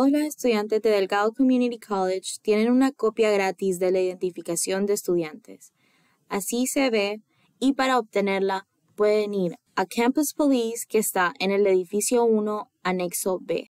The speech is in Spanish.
todos los estudiantes de Delgado Community College tienen una copia gratis de la identificación de estudiantes. Así se ve y para obtenerla pueden ir a Campus Police que está en el edificio 1, anexo B.